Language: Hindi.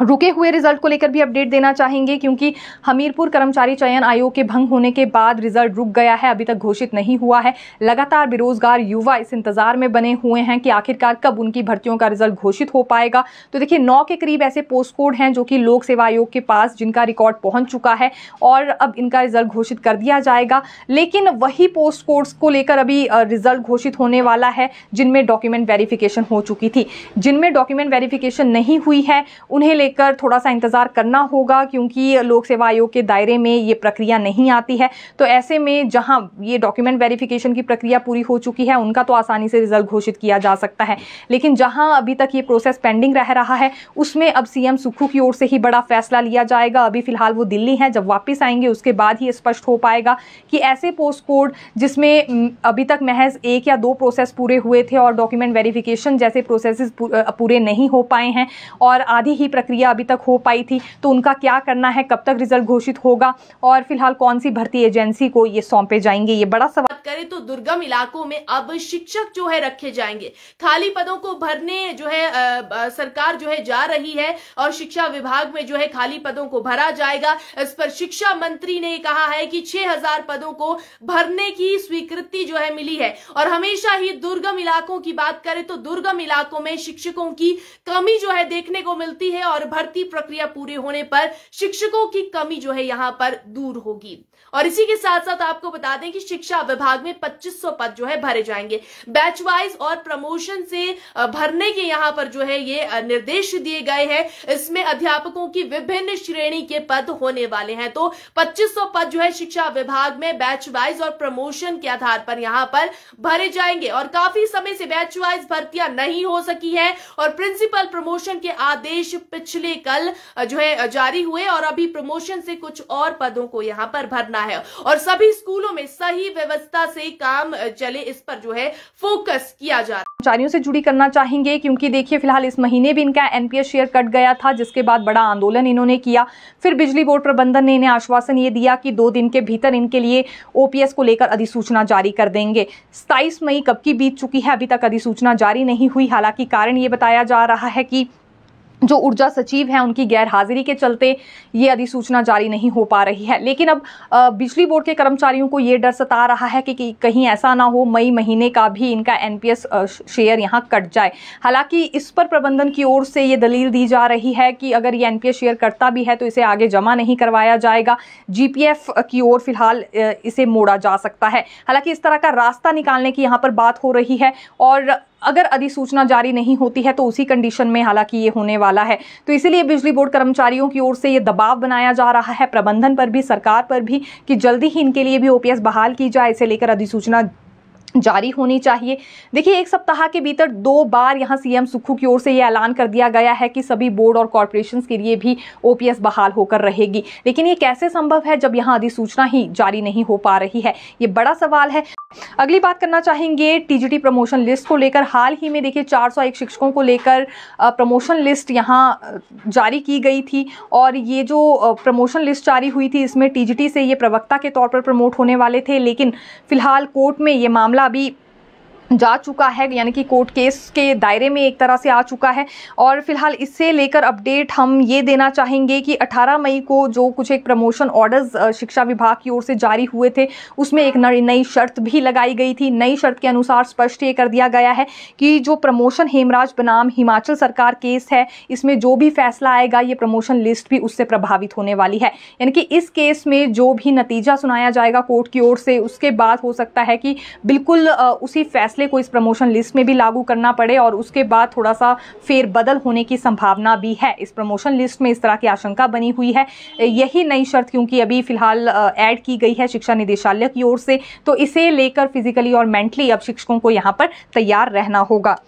रुके हुए रिजल्ट को लेकर भी अपडेट देना चाहेंगे क्योंकि हमीरपुर कर्मचारी चयन आयोग के भंग होने के बाद रिजल्ट रुक गया है अभी तक घोषित नहीं हुआ है लगातार बेरोजगार युवा इस इंतजार में बने हुए हैं कि आखिरकार कब उनकी भर्तियों का रिजल्ट घोषित हो पाएगा तो देखिए नौ के करीब ऐसे पोस्ट कोड हैं जो कि लोक सेवा आयोग के पास जिनका रिकॉर्ड पहुंच चुका है और अब इनका रिजल्ट घोषित कर दिया जाएगा लेकिन वही पोस्ट कोड्स को लेकर अभी रिजल्ट घोषित होने वाला है जिनमें डॉक्यूमेंट वेरिफिकेशन हो चुकी थी जिनमें डॉक्यूमेंट वेरिफिकेशन नहीं हुई है उन्हें लेकर थोड़ा सा इंतज़ार करना होगा क्योंकि लोक सेवा आयोग के दायरे में ये प्रक्रिया नहीं आती है तो ऐसे में जहां ये डॉक्यूमेंट वेरिफिकेशन की प्रक्रिया पूरी हो चुकी है उनका तो आसानी से रिजल्ट घोषित किया जा सकता है लेकिन जहाँ अभी तक ये प्रोसेस पेंडिंग रह रहा है उसमें अब सीएम सुखू की ओर से ही बड़ा फैसला लिया जाएगा अभी फिलहाल वो दिल्ली हैं जब वापस आएंगे उसके बाद ही स्पष्ट हो पाएगा कि ऐसे पोस्ट कोड जिसमें अभी तक महज एक या दो प्रोसेस पूरे हुए थे और डॉक्यूमेंट वेरिफिकेशन जैसे प्रोसेस पूरे नहीं हो पाए हैं और आधी ही प्रक्रिया प्रक्रिया अभी तक हो पाई थी तो उनका क्या करना है कब तक रिजल्ट घोषित होगा और फिलहाल कौन सी भर्ती एजेंसी को ये सौंपे जाएंगे ये बड़ा सवाल करें तो दुर्गम इलाकों में अब शिक्षक जो है रखे जाएंगे खाली पदों को भरने जो है आ, सरकार जो है जा रही है और शिक्षा विभाग में जो है खाली पदों को भरा जाएगा इस पर शिक्षा मंत्री ने कहा है कि 6000 पदों को भरने की स्वीकृति जो है मिली है और हमेशा ही दुर्गम इलाकों की बात करें तो दुर्गम इलाकों में शिक्षकों की कमी जो है देखने को मिलती है और और भर्ती प्रक्रिया पूरे होने पर शिक्षकों की कमी जो है यहां पर दूर होगी और इसी के साथ साथ आपको बता दें कि शिक्षा विभाग में 2500 पद जो है भरे जाएंगे बैच वाइज और प्रमोशन से भरने के यहाँ पर जो है ये निर्देश दिए गए हैं इसमें अध्यापकों की विभिन्न श्रेणी के पद होने वाले हैं तो 2500 पद जो है शिक्षा विभाग में बैच वाइज और प्रमोशन के आधार पर यहां पर भरे जाएंगे और काफी समय से बैच वाइज भर्तियां नहीं हो सकी है और प्रिंसिपल प्रमोशन के आदेश पिछले पिछले कल जो है जारी हुए और अभी प्रमोशन से कुछ और पदों को यहां पर भरना है और सभी स्कूलों में सही व्यवस्था से काम चले इस पर जो है फोकस किया जा रहा है कर्मचारियों से जुड़ी करना चाहेंगे क्योंकि देखिए फिलहाल इस महीने भी इनका एनपीएस शेयर कट गया था जिसके बाद बड़ा आंदोलन इन्होंने किया फिर बिजली बोर्ड प्रबंधन ने इन्हें आश्वासन ये दिया कि दो दिन के भीतर इनके लिए ओपीएस को लेकर अधिसूचना जारी कर देंगे सताईस मई कब की बीत चुकी है अभी तक अधिसूचना जारी नहीं हुई हालांकि कारण ये बताया जा रहा है कि जो ऊर्जा सचिव हैं उनकी गैर हाजिरी के चलते ये अधिसूचना जारी नहीं हो पा रही है लेकिन अब बिजली बोर्ड के कर्मचारियों को ये डर सता रहा है कि, कहीं ऐसा ना हो मई महीने का भी इनका एनपीएस शेयर यहाँ कट जाए हालांकि इस पर प्रबंधन की ओर से ये दलील दी जा रही है कि अगर ये एनपीएस शेयर कटता भी है तो इसे आगे जमा नहीं करवाया जाएगा जी की ओर फिलहाल इसे मोड़ा जा सकता है हालांकि इस तरह का रास्ता निकालने की यहाँ पर बात हो रही है और अगर अधिसूचना जारी नहीं होती है तो उसी कंडीशन में हालांकि ये होने वाला है तो इसीलिए बिजली बोर्ड कर्मचारियों की ओर से ये दबाव बनाया जा रहा है प्रबंधन पर भी सरकार पर भी कि जल्दी ही इनके लिए भी ओपीएस बहाल की जाए इसे लेकर अधिसूचना जारी होनी चाहिए देखिए एक सप्ताह के भीतर दो बार यहाँ सीएम सुक्खू की ओर से यह ऐलान कर दिया गया है कि सभी बोर्ड और कॉरपोरेशन के लिए भी ओपीएस बहाल होकर रहेगी लेकिन ये कैसे संभव है जब यहाँ अधिसूचना ही जारी नहीं हो पा रही है ये बड़ा सवाल है अगली बात करना चाहेंगे टीजीटी प्रमोशन लिस्ट को लेकर हाल ही में देखिए 401 शिक्षकों को लेकर प्रमोशन लिस्ट यहाँ जारी की गई थी और ये जो प्रमोशन लिस्ट जारी हुई थी इसमें टीजीटी से ये प्रवक्ता के तौर पर प्रमोट होने वाले थे लेकिन फिलहाल कोर्ट में ये मामला अभी जा चुका है यानी कि कोर्ट केस के दायरे में एक तरह से आ चुका है और फिलहाल इससे लेकर अपडेट हम ये देना चाहेंगे कि 18 मई को जो कुछ एक प्रमोशन ऑर्डर्स शिक्षा विभाग की ओर से जारी हुए थे उसमें एक नई शर्त भी लगाई गई थी नई शर्त के अनुसार स्पष्ट ये कर दिया गया है कि जो प्रमोशन हेमराज बनाम हिमाचल सरकार केस है इसमें जो भी फैसला आएगा ये प्रमोशन लिस्ट भी उससे प्रभावित होने वाली है यानी कि इस केस में जो भी नतीजा सुनाया जाएगा कोर्ट की ओर से उसके बाद हो सकता है कि बिल्कुल उसी फैसले फैसले को इस प्रमोशन लिस्ट में भी लागू करना पड़े और उसके बाद थोड़ा सा फेरबदल होने की संभावना भी है इस प्रमोशन लिस्ट में इस तरह की आशंका बनी हुई है यही नई शर्त क्योंकि अभी फिलहाल ऐड की गई है शिक्षा निदेशालय की ओर से तो इसे लेकर फिजिकली और मेंटली अब शिक्षकों को यहाँ पर तैयार रहना होगा